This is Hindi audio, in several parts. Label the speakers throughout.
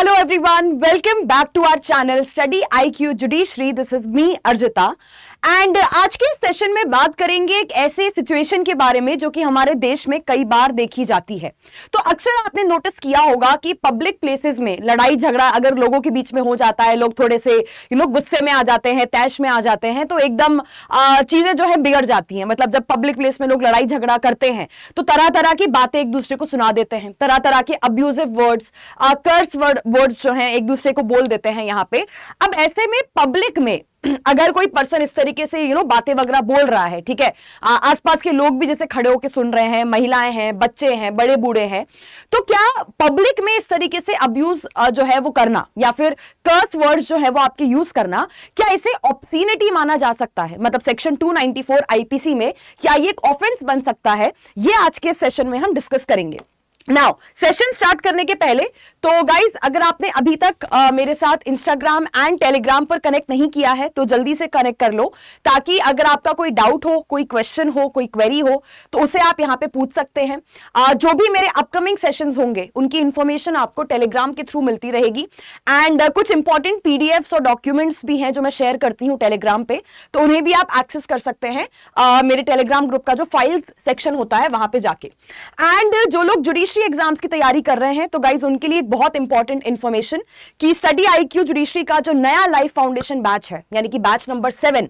Speaker 1: Hello everyone, welcome back to our channel Study IQ Judiciary. This is me Arjita and uh, आज के सेशन में बात करेंगे एक ऐसे सिचुएशन के बारे में जो कि हमारे देश में कई बार देखी जाती है तो अक्सर आपने नोटिस किया होगा कि पब्लिक प्लेसेस में लड़ाई झगड़ा अगर लोगों के बीच में हो जाता है लोग थोड़े से यू नो गुस्से में आ जाते हैं तैश में आ जाते हैं तो एकदम चीजें जो है बिगड़ जाती हैं मतलब जब पब्लिक प्लेस में लोग लड़ाई झगड़ा करते हैं तो तरह तरह की बातें एक दूसरे को सुना देते हैं तरह तरह के abusive words curse word words जो है एक दूसरे को बोल देते हैं यहाँ पे अब ऐसे में पब्लिक में अगर कोई पर्सन इस तरीके से यू नो बातें वगैरह बोल रहा है ठीक है आसपास के लोग भी जैसे खड़े होकर सुन रहे हैं महिलाएं हैं बच्चे हैं बड़े बूढ़े हैं तो क्या पब्लिक में इस तरीके से अब्यूज जो है वो करना या फिर कर्स वर्ड्स जो है वो आपके यूज करना क्या इसे ऑप्सिनिटी माना जा सकता है मतलब सेक्शन टू आईपीसी में क्या ये एक ऑफेंस बन सकता है ये आज के सेशन में हम डिस्कस करेंगे नाउ सेशन स्टार्ट करने के पहले तो गाइज अगर आपने अभी तक आ, मेरे साथ इंस्टाग्राम एंड टेलीग्राम पर कनेक्ट नहीं किया है तो जल्दी से कनेक्ट कर लो ताकि अगर आपका कोई डाउट हो कोई क्वेश्चन हो कोई क्वेरी हो तो उसे आप यहाँ पे पूछ सकते हैं आ, जो भी मेरे अपकमिंग सेशंस होंगे उनकी इन्फॉर्मेशन आपको टेलीग्राम के थ्रू मिलती रहेगी एंड uh, कुछ इंपॉर्टेंट पी और डॉक्यूमेंट्स भी हैं जो मैं शेयर करती हूँ टेलीग्राम पे तो उन्हें भी आप एक्सेस कर सकते हैं uh, मेरे टेलीग्राम ग्रुप का जो फाइल सेक्शन होता है वहां पर जाके एंड uh, जो लोग जुडिश जुडिशरी एग्जाम्स की तैयारी कर रहे हैं तो गाइज उनके लिए एक बहुत इंपॉर्टेंट इन्फॉर्मेशन की स्टडी आईक्यू जुडिशरी का जो नया लाइफ फाउंडेशन बैच है यानी कि बैच नंबर सेवन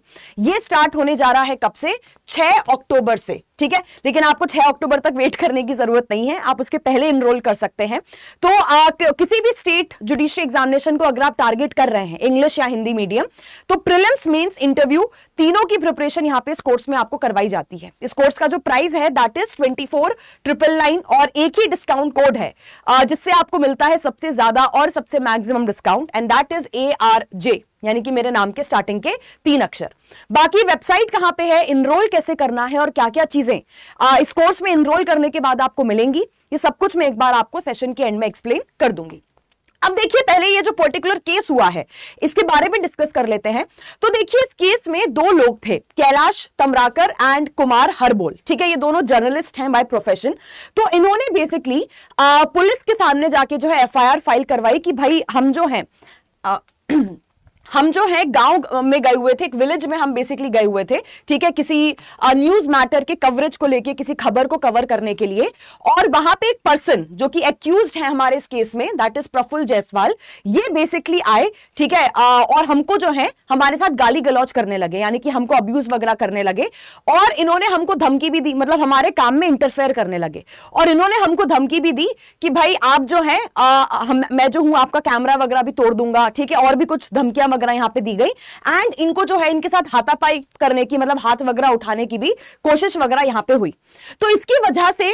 Speaker 1: ये स्टार्ट होने जा रहा है कब से छह अक्टूबर से ठीक है लेकिन आपको 6 अक्टूबर तक वेट करने की जरूरत नहीं है आप उसके पहले इनरोल कर सकते हैं तो आ, किसी भी स्टेट जुडिशरी एग्जामिनेशन को अगर आप टारगेट कर रहे हैं इंग्लिश या हिंदी मीडियम तो प्रिलिम्स मेंस इंटरव्यू तीनों की प्रिपरेशन यहाँ पे इस कोर्स में आपको करवाई जाती है इस कोर्स का जो प्राइस है that is twenty four triple nine और एक ही डिस्काउंट कोड है जिससे आपको मिलता है सबसे ज्यादा और सबसे maximum discount and that is A R J यानी कि मेरे नाम के स्टार्टिंग के तीन अक्षर बाकी वेबसाइट कहां पे है इनरोल कैसे करना है और क्या क्या चीजें इस कोर्स में इनरोल करने के बाद आपको मिलेंगी ये सब कुछ मैं एक बार आपको सेशन के एंड में एक्सप्लेन कर दूंगी अब देखिए पहले ये जो पर्टिकुलर केस हुआ है इसके बारे में डिस्कस कर लेते हैं तो देखिए इस केस में दो लोग थे कैलाश तमराकर एंड कुमार हरबोल ठीक है ये दोनों जर्नलिस्ट हैं बाय प्रोफेशन तो इन्होंने बेसिकली पुलिस के सामने जाके जो है एफआईआर फाइल करवाई कि भाई हम जो आ, हम जो है गांव में गए हुए थे एक विलेज में हम बेसिकली गए हुए थे ठीक है किसी न्यूज मैटर के कवरेज को लेके किसी खबर को कवर करने के लिए और वहां पे एक पर्सन जो कि एक्यूज है हमारे इस केस में दैट इज प्रफुल जायसवाल ये बेसिकली आए ठीक है आ, और हमको जो है हमारे साथ गाली गलौज करने लगे यानी कि हमको अब्यूज वगैरह करने लगे और इन्होंने हमको धमकी भी दी मतलब हमारे काम में इंटरफेयर करने लगे और इन्होंने हमको धमकी भी दी कि भाई आप जो है आ, हम, मैं जो हूं आपका कैमरा वगैरह भी तोड़ दूंगा ठीक है और भी कुछ धमकियां वगैरह यहाँ पे दी गई एंड इनको जो है इनके साथ हाथापाई करने की मतलब हाथ वगैरह उठाने की भी कोशिश वगैरह यहाँ पे हुई तो इसकी वजह से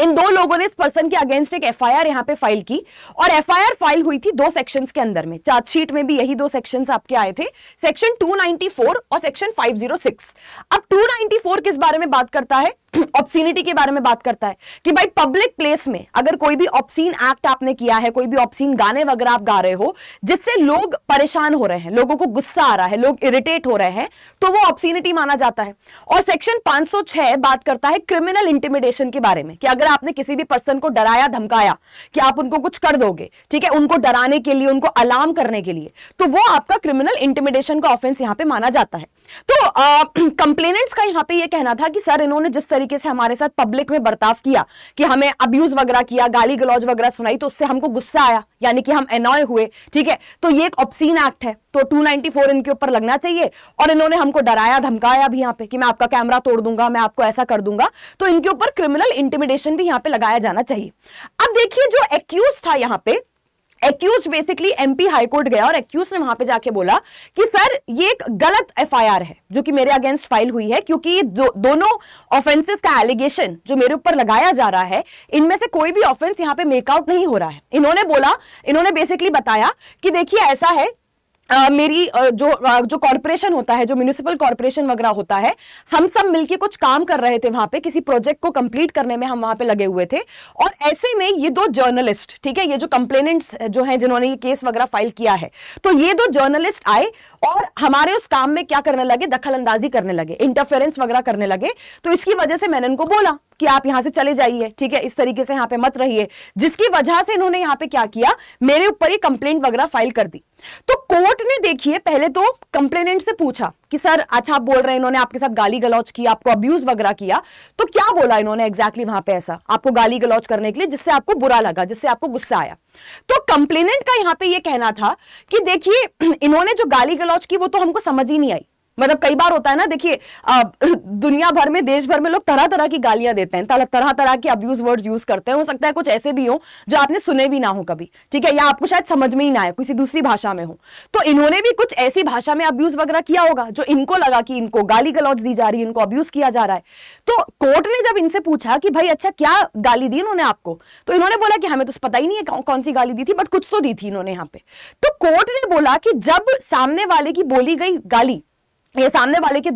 Speaker 1: इन दो लोगों ने इस पर्सन के अगेंस्ट एक एफ आई पे फाइल की और एफ फाइल हुई थी दो सेक्शन के अंदर में चार्जशीट में भी यही दो सेक्शन आपके आए थे सेक्शन 294 और सेक्शन 506 अब 294 किस बारे में बात करता है ऑप्सिनिटी के बारे में बात करता है कि भाई पब्लिक प्लेस में अगर कोई भी ऑप्सीन एक्ट आपने किया है कोई भी ऑप्सीन गाने वगैरह आप गा रहे हो जिससे लोग परेशान हो रहे हैं लोगों को गुस्सा आ रहा है लोग इरिटेट हो रहे हैं तो वो ऑप्सिनिटी माना जाता है और सेक्शन 506 बात करता है क्रिमिनल इंटिमिडेशन के बारे में कि अगर आपने किसी भी पर्सन को डराया धमकाया कि आप उनको कुछ कर दोगे ठीक है उनको डराने के लिए उनको अलार्म करने के लिए तो वो आपका क्रिमिनल इंटिमिडेशन का ऑफेंस यहाँ पे माना जाता है तो कंप्लेनेंट्स का यहां पे ये यह कहना था कि सर इन्होंने जिस तरीके से हमारे साथ पब्लिक में बर्ताव किया कि हमें अब्यूज वगैरह किया गाली गलौज वगैरह सुनाई तो उससे हमको गुस्सा आया यानी कि हम एनॉय हुए ठीक है तो ये एक ऑप्सीन एक्ट है तो 294 इनके ऊपर लगना चाहिए और इन्होंने हमको डराया धमकाया भी यहां पे कि मैं आपका कैमरा तोड़ दूंगा मैं आपको ऐसा कर दूंगा तो इनके ऊपर क्रिमिनल इंटिमिडेशन भी यहां पे लगाया जाना चाहिए अब देखिए जो एक्यूज था यहाँ पे एक्यूज बेसिकली एमपी हाईकोर्ट गया और एक्यूज ने वहां पे जाके बोला कि सर ये एक गलत एफआईआर है जो कि मेरे अगेंस्ट फाइल हुई है क्योंकि ये दो, दोनों ऑफेंसेस का एलिगेशन जो मेरे ऊपर लगाया जा रहा है इनमें से कोई भी ऑफेंस यहाँ पे मेकआउट नहीं हो रहा है इन्होंने बोला इन्होंने बेसिकली बताया कि देखिए ऐसा है आ, मेरी जो जो कॉरपोरेशन होता है जो म्यूनिसिपल कॉरपोरेशन वगैरह होता है हम सब मिलके कुछ काम कर रहे थे वहां पे किसी प्रोजेक्ट को कंप्लीट करने में हम वहां पे लगे हुए थे और ऐसे में ये दो जर्नलिस्ट ठीक है ये जो कंप्लेनेंट्स जो हैं जिन्होंने ये केस वगैरह फाइल किया है तो ये दो जर्नलिस्ट आए और हमारे उस काम में क्या करने लगे दखल अंदाजी करने लगे इंटरफेरेंस वगैरह करने लगे तो इसकी वजह से मैंने उनको बोला कि आप यहाँ से चले जाइए ठीक है इस तरीके से यहाँ पे मत रहिए जिसकी वजह से इन्होंने यहाँ पे क्या किया मेरे ऊपर ही कंप्लेंट वगैरह फाइल कर दी तो कोर्ट ने देखिए पहले तो कंप्लेनेंट से पूछा कि सर अच्छा आप बोल रहे हैं इन्होंने आपके साथ गाली गलौच की आपको अब्यूज वगैरह किया तो क्या बोला इन्होंने एग्जैक्टली exactly वहां पे ऐसा आपको गाली गलौच करने के लिए जिससे आपको बुरा लगा जिससे आपको गुस्सा आया तो कंप्लेनेंट का यहां पे ये कहना था कि देखिए इन्होंने जो गाली गलौच की वो तो हमको समझ ही नहीं आई मतलब कई बार होता है ना देखिए दुनिया भर में देश भर में लोग तरह तरह की गालियां देते हैं तरह तरह के अब्यूज वर्ड यूज करते हैं हो सकता है कुछ ऐसे भी हो जो आपने सुने भी ना हो कभी ठीक है या आपको शायद समझ में ही ना आए किसी दूसरी भाषा में हो तो इन्होंने भी कुछ ऐसी भाषा में अब्यूज वगैरह किया होगा जो इनको लगा कि इनको गाली गलौज दी जा रही है इनको अब्यूज किया जा रहा है तो कोर्ट ने जब इनसे पूछा कि भाई अच्छा क्या गाली दी इन्होंने आपको तो इन्होंने बोला कि हमें तो पता ही नहीं है कौन सी गाली दी थी बट कुछ तो दी थी इन्होंने यहाँ पे तो कोर्ट ने बोला कि जब सामने वाले की बोली गई गाली ये सामने वाले के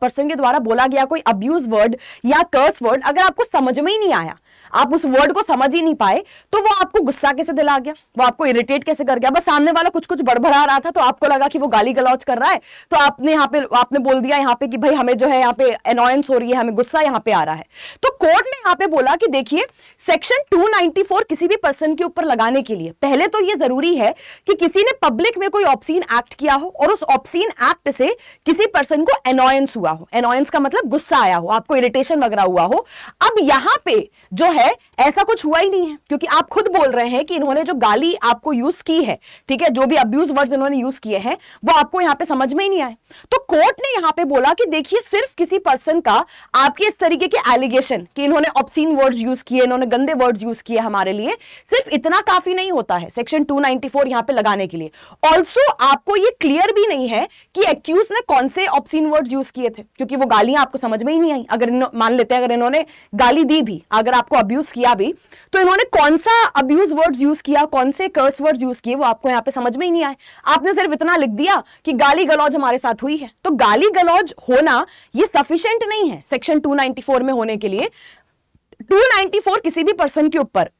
Speaker 1: पर्सन के द्वारा बोला गया कोई अब्यूज वर्ड या कर्स वर्ड अगर आपको समझ में ही नहीं आया आप उस वर्ड को समझ ही नहीं पाए तो वो आपको गुस्सा कैसे दिला गया वो आपको इरिटेट कैसे कर गया बस सामने वाला कुछ कुछ बड़बड़ा रहा था तो आपको लगा कि वो गाली गलौज कर रहा है तो आपने यहाँ पे आपने बोल दिया यहाँ पे कि भाई हमें जो है यहाँ पे अनोयंस हो रही है हमें गुस्सा यहाँ पे आ रहा है तो कोर्ट ने यहाँ पे बोला कि देखिए सेक्शन टू किसी भी पर्सन के ऊपर लगाने के लिए पहले तो ये जरूरी है कि किसी ने पब्लिक में कोई ऑप्सीन एक्ट किया हो और उस ऑप्सीन एक्ट से किसी पर्सन को अनोयंस हुआ हो एनोयंस का मतलब गुस्सा आया हो आपको इरिटेशन वगैरह हुआ हो अब यहाँ पे जो है है ऐसा कुछ हुआ ही नहीं है क्योंकि आप खुद बोल रहे हैं कि इन्होंने जो गाली आपको यूज की है ठीक है जो भी अब्यूज वर्ड्स इन्होंने यूज किए हैं वो आपको यहाँ पे समझ में ही नहीं आए तो कोर्ट ने यहाँ पे बोला कि देखिए सिर्फ किसी पर्सन का आपके इस तरीके के एलिगेशन कि इन्होंने ऑप्सीन वर्ड यूज किए इन्होंने गंदे वर्ड यूज किए हमारे लिए सिर्फ इतना काफी नहीं होता है सेक्शन टू नाइनटी फोर पे लगाने के लिए ऑल्सो आपको ये क्लियर भी नहीं है कि एक्यूज ने कौन से ऑप्सीन वर्ड यूज किए थे क्योंकि वो गालियां आपको समझ में ही नहीं आई अगर मान लेते हैं अगर इन्होंने गाली दी भी अगर आपको अब्यूज किया भी तो इन्होंने कौन सा अब्यूज वर्ड्स यूज किया कौन से कर्स वर्ड यूज किए वो आपको यहाँ पे समझ में ही नहीं आए आपने सिर्फ इतना लिख दिया कि गाली गलौज हमारे साथ हुई है तो गाली गलौज होना ये सफिशियंट नहीं है सेक्शन 294 में होने के लिए 294 किसी भी पर्सन के ऊपर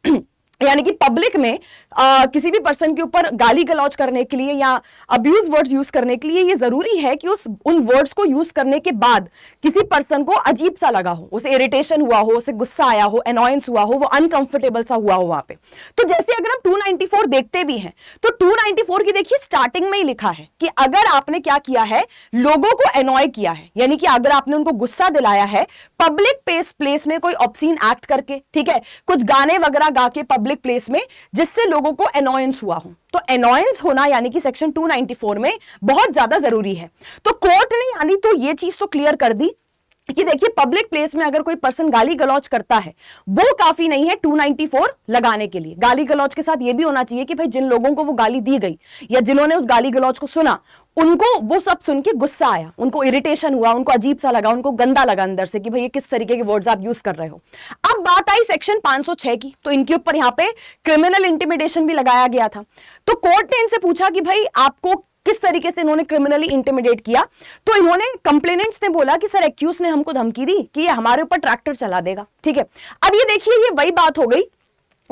Speaker 1: यानी कि पब्लिक में आ, किसी भी पर्सन के ऊपर गाली गलौज करने के लिए या अब्यूज वर्ड्स यूज करने के लिए ये जरूरी है कि उस उन वर्ड्स को यूज करने के बाद किसी पर्सन को अजीब सा लगा हो उसे इरिटेशन हुआ हो उसे गुस्सा आया हो अनॉयंस हुआ हो वो अनकंफर्टेबल सा हुआ हो वहां पे तो जैसे अगर हम 294 देखते भी हैं तो 294 की देखिए स्टार्टिंग में ही लिखा है कि अगर आपने क्या किया है लोगों को एनॉय किया है यानी कि अगर आपने उनको गुस्सा दिलाया है पब्लिक प्लेस में कोई ऑप्सीन एक्ट करके ठीक है कुछ गाने वगैरह गा के पब्लिक पब्लिक प्लेस में जिससे लोगों को अनोयंस हुआ हो तो अनोयंस होना यानी कि सेक्शन 294 में बहुत ज्यादा जरूरी है तो कोर्ट ने यानी तो ये चीज तो क्लियर कर दी कि देखिए पब्लिक प्लेस में अगर कोई पर्सन गाली गलौज करता है वो काफी नहीं है 294 लगाने के लिए गाली गलौज के साथ ये भी होना चाहिए कि भाई जिन लोगों को वो गाली दी गई या जिन्होंने उस गाली गलौज को सुना उनको वो सब सुन के गुस्सा आया उनको इरिटेशन हुआ उनको अजीब सा लगा उनको गंदा लगा अंदर से कि भाई ये किस तरीके के वर्ड्स आप यूज कर रहे हो अब बात आई सेक्शन 506 की तो इनके ऊपर यहाँ पे क्रिमिनल इंटिमिडेशन भी लगाया गया था तो कोर्ट ने इनसे पूछा कि भाई आपको किस तरीके से इन्होंने क्रिमिनली इंटिमिडेट किया तो इन्होंने कंप्लेनेंट्स ने बोला कि सर एक्यूज ने हमको धमकी दी कि ये हमारे ऊपर ट्रैक्टर चला देगा ठीक है अब ये देखिए ये वही बात हो गई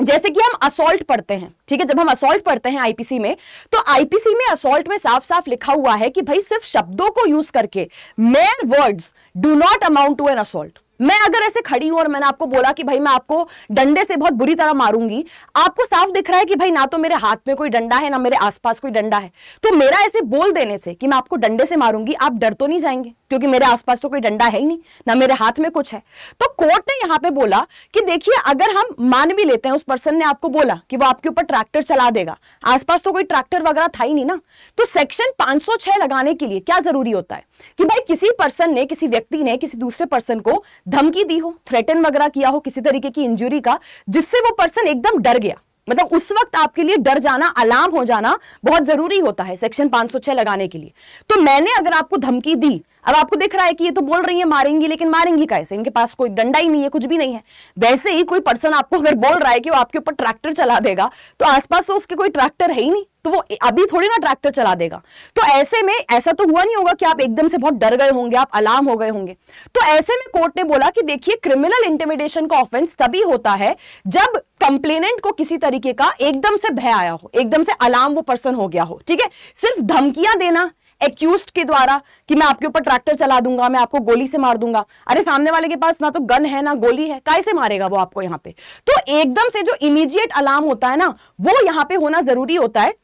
Speaker 1: जैसे कि हम असोल्ट पढ़ते हैं ठीक है जब हम असोल्ट पढ़ते हैं आईपीसी में तो आईपीसी में असोल्ट में साफ साफ लिखा हुआ है कि भाई सिर्फ शब्दों को यूज करके mere words do not amount to an assault मैं अगर ऐसे खड़ी हूं और मैंने आपको बोला कि भाई मैं आपको डंडे से बहुत बुरी तरह मारूंगी आपको साफ दिख रहा है कि भाई ना तो मेरे हाथ में कोई डंडा है ना मेरे आसपास कोई डंडा है तो मेरा ऐसे बोल देने से कि मैं आपको डंडे से मारूंगी आप डर तो नहीं जाएंगे क्योंकि मेरे आसपास तो कोई डंडा है ही नहीं ना मेरे हाथ में कुछ है तो कोर्ट ने यहाँ पे बोला कि देखिए अगर हम मान भी लेते हैं उस पर्सन ने आपको बोला कि वो आपके ऊपर ट्रैक्टर चला देगा आसपास तो कोई ट्रैक्टर वगैरह था ही नहीं ना तो सेक्शन 506 लगाने के लिए क्या जरूरी होता है कि भाई किसी पर्सन ने किसी व्यक्ति ने किसी दूसरे पर्सन को धमकी दी हो थ्रेटन वगैरह किया हो किसी तरीके की इंजुरी का जिससे वो पर्सन एकदम डर गया मतलब उस वक्त आपके लिए डर जाना अलार्म हो जाना बहुत जरूरी होता है सेक्शन 506 लगाने के लिए तो मैंने अगर आपको धमकी दी अब आपको दिख रहा है कि ये तो बोल रही है मारेंगी लेकिन मारेंगी कैसे इनके पास कोई डंडा ही नहीं है कुछ भी नहीं है वैसे ही कोई पर्सन आपको अगर बोल रहा है कि वो आपके ऊपर ट्रैक्टर चला देगा तो आसपास तो उसके कोई ट्रैक्टर है ही नहीं तो वो अभी थोड़ी ना ट्रैक्टर चला देगा तो ऐसे में ऐसा तो हुआ नहीं होगा कि आप एकदम से बहुत डर गए होंगे आप अलार्म हो गए होंगे तो ऐसे में कोर्ट ने बोला कि देखिए क्रिमिनल इंटिमिडेशन का ऑफेंस तभी होता है जब कंप्लेनेंट को किसी तरीके का एकदम से भय आया हो एकदम से अलार्म वो पर्सन हो गया हो ठीक है सिर्फ धमकियां देना एक्यूज के द्वारा कि मैं आपके ऊपर ट्रैक्टर चला दूंगा मैं आपको गोली से मार दूंगा अरे सामने वाले के पास ना तो गन है ना गोली है कैसे मारेगा वो आपको यहाँ पे तो एकदम से जो इमीडिएट अलार्म होता है ना वो यहाँ पे होना जरूरी होता है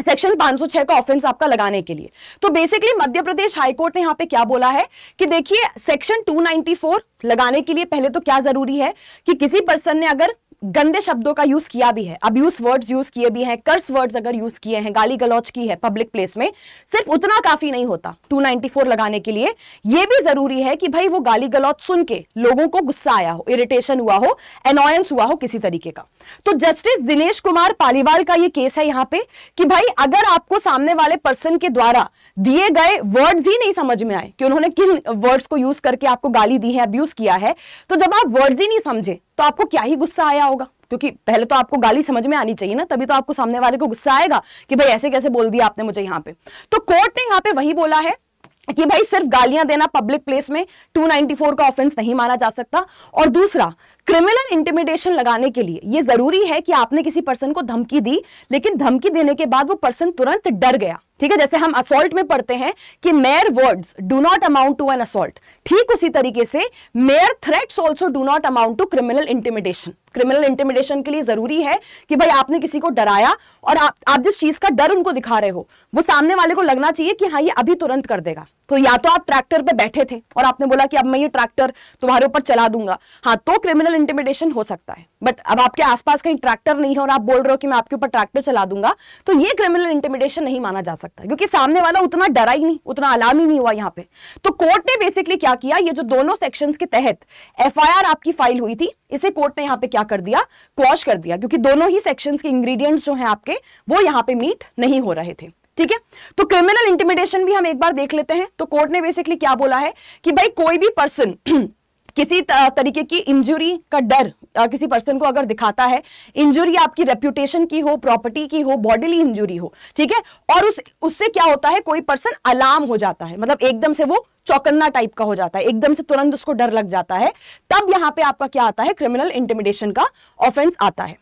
Speaker 1: सेक्शन 506 का ऑफेंस आपका लगाने के लिए तो बेसिकली मध्य प्रदेश हाईकोर्ट ने यहाँ पे क्या बोला है कि देखिए सेक्शन 294 लगाने के लिए पहले तो क्या जरूरी है कि किसी पर्सन ने अगर गंदे शब्दों का यूज किया भी है अब यूज वर्ड्स यूज किए भी हैं कर्स वर्ड्स अगर यूज किए हैं गाली गलौच की है पब्लिक प्लेस में सिर्फ उतना काफी नहीं होता 294 लगाने के लिए यह भी जरूरी है कि भाई वो गाली गलौच सुन के लोगों को गुस्सा आया हो इरिटेशन हुआ हो एनोयंस हुआ हो किसी तरीके का तो जस्टिस दिनेश कुमार पालीवाल का यह केस है यहां पर कि भाई अगर आपको सामने वाले पर्सन के द्वारा दिए गए वर्ड ही नहीं समझ में आए कि उन्होंने किन वर्ड्स को यूज करके आपको गाली दी है अब किया है तो जब आप वर्ड्स ही नहीं समझे तो आपको क्या ही गुस्सा आया होगा क्योंकि पहले तो आपको गाली समझ में आनी चाहिए ना तभी तो आपको सामने वाले को गुस्सा आएगा कि भाई ऐसे कैसे बोल दिया आपने मुझे यहाँ पे तो कोर्ट ने यहाँ पे वही बोला है कि भाई सिर्फ गालियां देना पब्लिक प्लेस में 294 का ऑफेंस नहीं माना जा सकता और दूसरा क्रिमिनल इंटिमिडेशन लगाने के लिए यह जरूरी है कि आपने किसी पर्सन को धमकी दी लेकिन धमकी देने के बाद वो पर्सन तुरंत डर गया ठीक है जैसे हम असोल्ट में पढ़ते हैं कि mere words do not amount to an assault ठीक उसी तरीके से mere threats also do not amount to criminal intimidation criminal intimidation के लिए जरूरी है कि भाई आपने किसी को डराया और आप, आप जिस चीज का डर उनको दिखा रहे हो वो सामने वाले को लगना चाहिए कि हाँ ये अभी तुरंत कर देगा तो या तो आप ट्रैक्टर पे बैठे थे और आपने बोला कि अब मैं ये ट्रैक्टर तुम्हारे ऊपर चला दूंगा हाँ तो क्रिमिनल इंटिमिडेशन हो सकता है बट अब आपके आसपास कहीं ट्रैक्टर नहीं है और आप बोल रहे हो कि मैं आपके ऊपर ट्रैक्टर चला दूंगा तो ये क्रिमिनल इंटिमिडेशन नहीं माना जा सकता क्योंकि सामने वाला उतना डरा ही नहीं उतना अलार्म ही नहीं हुआ यहाँ पे तो कोर्ट ने बेसिकली क्या किया ये जो दोनों सेक्शन के तहत एफ आपकी फाइल हुई थी इसे कोर्ट ने यहाँ पे क्या कर दिया क्वॉश कर दिया क्योंकि दोनों ही सेक्शन के इंग्रीडियंट जो है आपके वो यहाँ पे मीट नहीं हो रहे थे ठीक है तो क्रिमिनल इंटिमिडेशन भी हम एक बार देख लेते हैं तो कोर्ट ने बेसिकली क्या बोला है कि भाई कोई भी पर्सन किसी तरीके की इंजुरी का डर किसी पर्सन को अगर दिखाता है इंजुरी आपकी रेप्यूटेशन की हो प्रॉपर्टी की हो बॉडीली इंजुरी हो ठीक है और उस उससे क्या होता है कोई पर्सन अलार्म हो जाता है मतलब एकदम से वो चौकन्ना टाइप का हो जाता है एकदम से तुरंत उसको डर लग जाता है तब यहाँ पे आपका क्या आता है क्रिमिनल इंटिमिडेशन का ऑफेंस आता है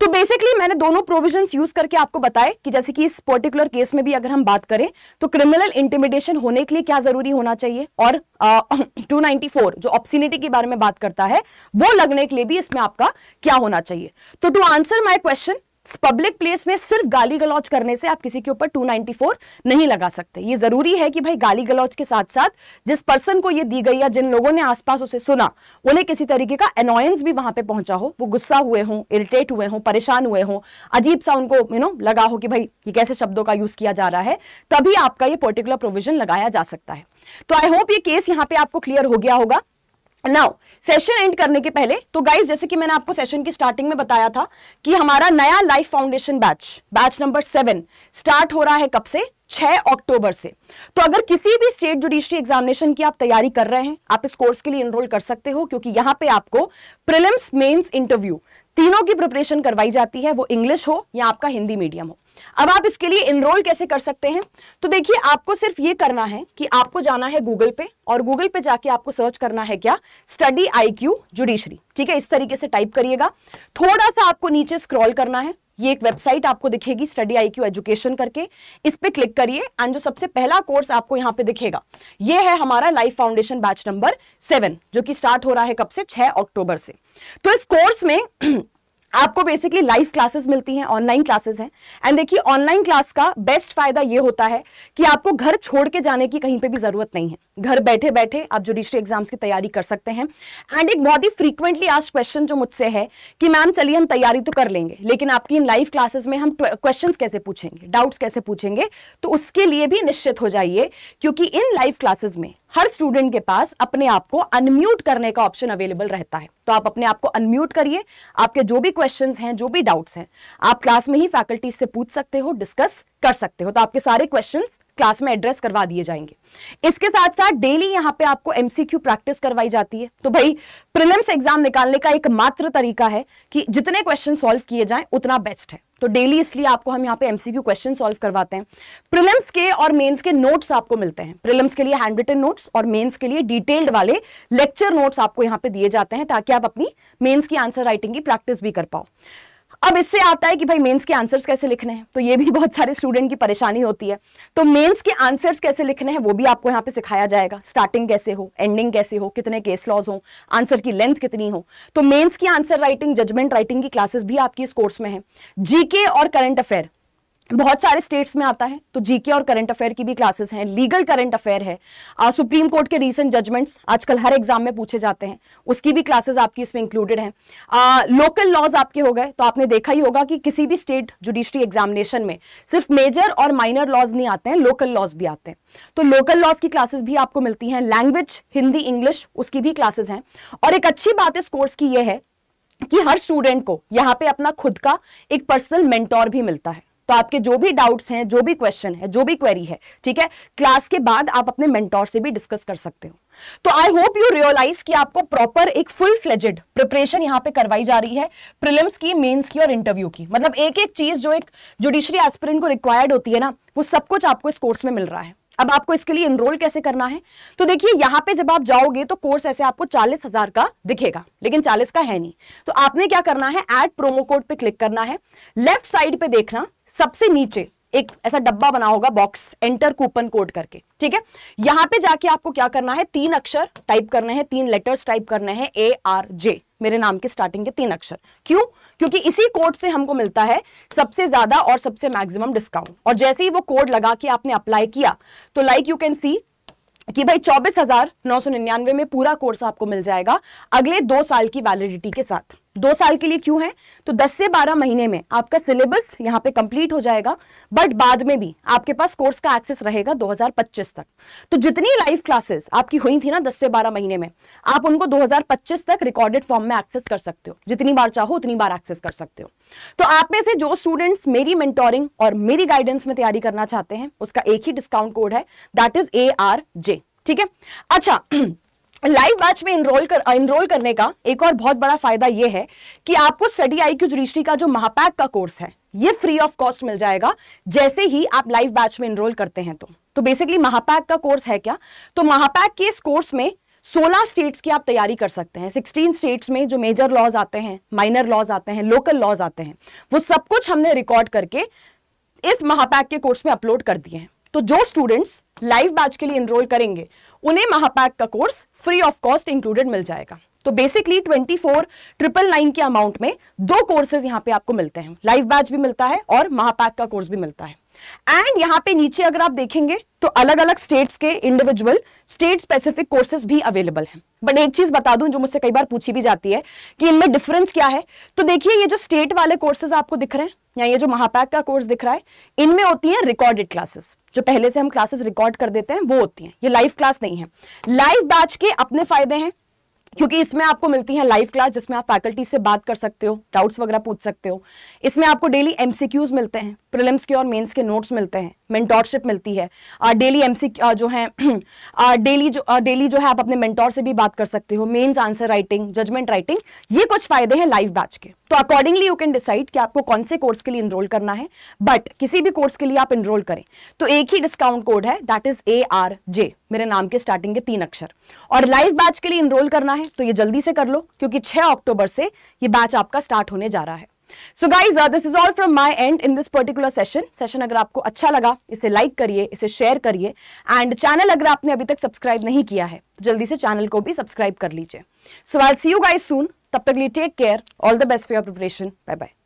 Speaker 1: तो बेसिकली मैंने दोनों प्रोविजन यूज करके आपको बताए कि जैसे कि इस पर्टिकुलर केस में भी अगर हम बात करें तो क्रिमिनल इंटिमिडेशन होने के लिए क्या जरूरी होना चाहिए और टू फोर जो ऑप्सिनिटी के बारे में बात करता है वो लगने के लिए भी इसमें आपका क्या होना चाहिए तो to answer my question public place में सिर्फ गाली गलौज करने से आप किसी के ऊपर 294 नहीं लगा सकते ये जरूरी है कि भाई गाली गलौज के साथ साथ जिस पर्सन को ये दी गई या जिन लोगों ने आसपास उसे सुना उन्हें किसी तरीके का अनोयंस भी वहां पे पहुंचा हो वो गुस्सा हुए हों इरिटेट हुए हों परेशान हुए हों अजीब सा उनको यू नो लगा हो कि भाई ये कैसे शब्दों का यूज किया जा रहा है तभी आपका ये पर्टिकुलर प्रोविजन लगाया जा सकता है तो आई होप ये केस यहाँ पे आपको क्लियर हो गया होगा नाउ सेशन एंड करने के पहले तो गाइज जैसे कि मैंने आपको सेशन की स्टार्टिंग में बताया था कि हमारा नया life foundation batch batch number seven start हो रहा है कब से 6 अक्टूबर से तो अगर किसी भी स्टेट जुडिशरी एग्जामिनेशन की आप तैयारी कर रहे हैं आप इस कोर्स के लिए इनरोल कर सकते हो क्योंकि यहां पे आपको प्रिलिम्स मेंस इंटरव्यू तीनों की प्रिपरेशन करवाई जाती है वो इंग्लिश हो या आपका हिंदी मीडियम हो अब आप इसके लिए इनरोल कैसे कर सकते हैं तो देखिए आपको सिर्फ ये करना है कि आपको जाना है गूगल पे और गूगल पे जाके आपको सर्च करना है क्या स्टडी आई क्यू जुडिशरी ठीक है इस तरीके से टाइप करिएगा थोड़ा सा आपको नीचे स्क्रॉल करना है ये एक वेबसाइट आपको दिखेगी स्टडी आई क्यू एजुकेशन करके इस पर क्लिक करिए एंड जो सबसे पहला कोर्स आपको यहाँ पे दिखेगा ये है हमारा life foundation batch number seven जो कि स्टार्ट हो रहा है कब से छह अक्टूबर से तो इस कोर्स में आपको बेसिकली लाइव क्लासेस मिलती हैं ऑनलाइन क्लासेस हैं एंड देखिए ऑनलाइन क्लास का बेस्ट फायदा ये होता है कि आपको घर छोड़ के जाने की कहीं पे भी जरूरत नहीं है घर बैठे बैठे आप जुडिशरी एग्जाम्स की तैयारी कर सकते हैं एंड एक बहुत ही फ्रीक्वेंटली आज क्वेश्चन जो मुझसे है कि मैम चलिए हम तैयारी तो कर लेंगे लेकिन आपकी इन लाइव क्लासेस में हम क्वेश्चन कैसे पूछेंगे डाउट्स कैसे पूछेंगे तो उसके लिए भी निश्चित हो जाइए क्योंकि इन लाइव क्लासेस में हर स्टूडेंट के पास अपने आप को अनम्यूट करने का ऑप्शन अवेलेबल रहता है तो आप अपने आप को अनम्यूट करिए आपके जो भी क्वेश्चंस हैं जो भी डाउट्स हैं आप क्लास में ही फैकल्टी से पूछ सकते हो डिस्कस कर सकते हो तो आपके सारे क्वेश्चंस क्लास में एड्रेस करवा दिए जाएंगे इसके साथ साथ डेली यहां पे आपको एमसीक्यू प्रैक्टिस करवाई जाती है तो भाई प्रिलिम्स एग्जाम निकालने का एक मात्र तरीका है कि जितने क्वेश्चन सॉल्व किए जाएं उतना बेस्ट है तो डेली इसलिए आपको हम यहाँ पे एमसीक्यू क्वेश्चन सॉल्व करवाते हैं प्रिलिम्स के और मेंस के नोट्स आपको मिलते हैं प्रिलिम्स के लिए हैंड रिटन नोट्स और मेंस के लिए डिटेल्ड वाले लेक्चर नोट्स आपको यहाँ पे दिए जाते हैं ताकि आप अपनी मेंस की आंसर राइटिंग की प्रैक्टिस भी कर पाओ अब इससे आता है कि भाई मेंस के आंसर्स कैसे लिखने हैं तो ये भी बहुत सारे स्टूडेंट की परेशानी होती है तो मेंस के आंसर्स कैसे लिखने हैं वो भी आपको यहाँ पे सिखाया जाएगा स्टार्टिंग कैसे हो एंडिंग कैसे हो कितने केस लॉज हो आंसर की लेंथ कितनी हो तो मेन्स की आंसर राइटिंग जजमेंट राइटिंग की क्लासेस भी आपकी इस कोर्स में है जीके और करंट अफेयर बहुत सारे स्टेट्स में आता है तो जीके और करंट अफेयर की भी क्लासेस हैं लीगल करंट अफेयर है आ, सुप्रीम कोर्ट के रीसेंट जजमेंट्स आजकल हर एग्जाम में पूछे जाते हैं उसकी भी क्लासेस आपकी इसमें इंक्लूडेड हैं लोकल लॉज आपके हो गए तो आपने देखा ही होगा कि किसी भी स्टेट जुडिशरी एग्जामिनेशन में सिर्फ मेजर और माइनर लॉज नहीं आते हैं लोकल लॉज भी आते हैं तो लोकल लॉज की क्लासेस भी आपको मिलती हैं लैंग्वेज हिंदी इंग्लिश उसकी भी क्लासेस हैं और एक अच्छी बात इस कोर्स की यह है कि हर स्टूडेंट को यहाँ पे अपना खुद का एक पर्सनल मेंटोर भी मिलता है तो आपके जो भी डाउट्स हैं जो भी क्वेश्चन है जो भी क्वेरी है ठीक है क्लास के बाद आप अपने मेंटोर से भी डिस्कस कर सकते हो तो आई होप यू रियलाइज कि आपको प्रॉपर एक फुल फ्लेजेड प्रिपरेशन यहां पे करवाई जा रही है प्रिलिम्स की मेंस की और इंटरव्यू की मतलब एक एक चीज जो एक जुडिशरी एस्पिरेंट को रिक्वायर्ड होती है ना वो सब कुछ आपको इस कोर्स में मिल रहा है अब आपको इसके लिए इनरोल कैसे करना है तो देखिए यहां पे जब आप जाओगे तो कोर्स ऐसे आपको चालीस हजार का दिखेगा लेकिन चालीस का है नहीं तो आपने क्या करना है एड प्रोमो कोड पे क्लिक करना है लेफ्ट साइड पे देखना सबसे नीचे एक ऐसा डब्बा बना होगा बॉक्स एंटर कूपन कोड करके ठीक है यहां पे जाके आपको क्या करना है तीन अक्षर टाइप करने हैं तीन लेटर्स टाइप करने हैं ए आर जे मेरे नाम के स्टार्टिंग के तीन अक्षर क्यों क्योंकि इसी कोड से हमको मिलता है सबसे ज्यादा और सबसे मैक्सिमम डिस्काउंट और जैसे ही वो कोड लगा के आपने अप्लाई किया तो लाइक यू कैन सी कि भाई चौबीस में पूरा कोर्स आपको मिल जाएगा अगले दो साल की वैलिडिटी के साथ दो साल के लिए क्यों है तो 10 से 12 महीने में आपका सिलेबस यहां पे कंप्लीट हो जाएगा बट बाद में भी आपके पास कोर्स का एक्सेस रहेगा 2025 तक तो जितनी लाइव क्लासेस आपकी हुई थी ना 10 से 12 महीने में आप उनको 2025 तक रिकॉर्डेड फॉर्म में एक्सेस कर सकते हो जितनी बार चाहो उतनी बार एक्सेस कर सकते हो तो आप में से जो स्टूडेंट्स मेरी मेंटोरिंग और मेरी गाइडेंस में तैयारी करना चाहते हैं उसका एक ही डिस्काउंट कोड है दैट इज ए जे ठीक है अच्छा लाइव बैच में इनरोल कर इनरोल करने का एक और बहुत बड़ा फायदा यह है कि आपको स्टडी आई क्यू जुडिशरी का जो महापैक का कोर्स है ये फ्री ऑफ कॉस्ट मिल जाएगा जैसे ही आप लाइव बैच में इनरोल करते हैं तो तो बेसिकली महापैक का कोर्स है क्या तो महापैक के इस कोर्स में 16 स्टेट्स की आप तैयारी कर सकते हैं 16 स्टेट्स में जो मेजर लॉज आते हैं माइनर लॉज आते हैं लोकल लॉज आते हैं वो सब कुछ हमने रिकॉर्ड करके इस महापैक के कोर्स में अपलोड कर दिए हैं तो जो स्टूडेंट्स लाइव बैच के लिए इनरोल करेंगे उन्हें महापैक का course free of cost included मिल जाएगा तो basically twenty four triple nine के अमाउंट में दो कोर्सेज यहां पे आपको मिलते हैं लाइव बैच भी मिलता है और महापैक का कोर्स भी मिलता है एंड यहाँ पे नीचे अगर आप देखेंगे तो अलग अलग स्टेट्स के इंडिविजुअल स्टेट स्पेसिफिक कोर्सेज भी अवेलेबल हैं बट एक चीज बता दूं जो मुझसे कई बार पूछी भी जाती है कि इनमें डिफरेंस क्या है तो देखिए ये जो स्टेट वाले कोर्सेज आपको दिख रहे हैं या ये जो महापैक का कोर्स दिख रहा है इनमें होती है रिकॉर्डेड क्लासेस जो पहले से हम क्लासेस रिकॉर्ड कर देते हैं वो होती है ये लाइव क्लास नहीं है लाइव बैच के अपने फायदे हैं क्योंकि इसमें आपको मिलती है लाइव क्लास जिसमें आप फैकल्टी से बात कर सकते हो डाउट्स वगैरह पूछ सकते हो इसमें आपको डेली एमसीक्यूज मिलते हैं प्रिलिम्स के और मेंस के नोट्स मिलते हैं मेंटोरशिप मिलती है डेली एम सी जो है डेली जो डेली जो है आप अपने मेंटोर से भी बात कर सकते हो mains answer writing judgment writing ये कुछ फायदे हैं लाइव बैच के तो अकॉर्डिंगली यू कैन डिसाइड कि आपको कौन से कोर्स के लिए इनरोल करना है बट किसी भी कोर्स के लिए आप इनरोल करें तो एक ही डिस्काउंट कोड है that is A R J मेरे नाम के स्टार्टिंग के तीन अक्षर और लाइव बैच के लिए इनरोल करना है तो ये जल्दी से कर लो क्योंकि छह अक्टूबर से ये बैच आपका स्टार्ट होने जा रहा है so guys this is all from my end in this particular session session अगर आपको अच्छा लगा इसे लाइक करिए इसे शेयर करिए एंड चैनल अगर आपने अभी तक सब्सक्राइब नहीं किया है तो जल्दी से चैनल को भी सब्सक्राइब कर लीजिए सो आई सी यू गाइज सून तब तक ली take care all the best for your preparation bye bye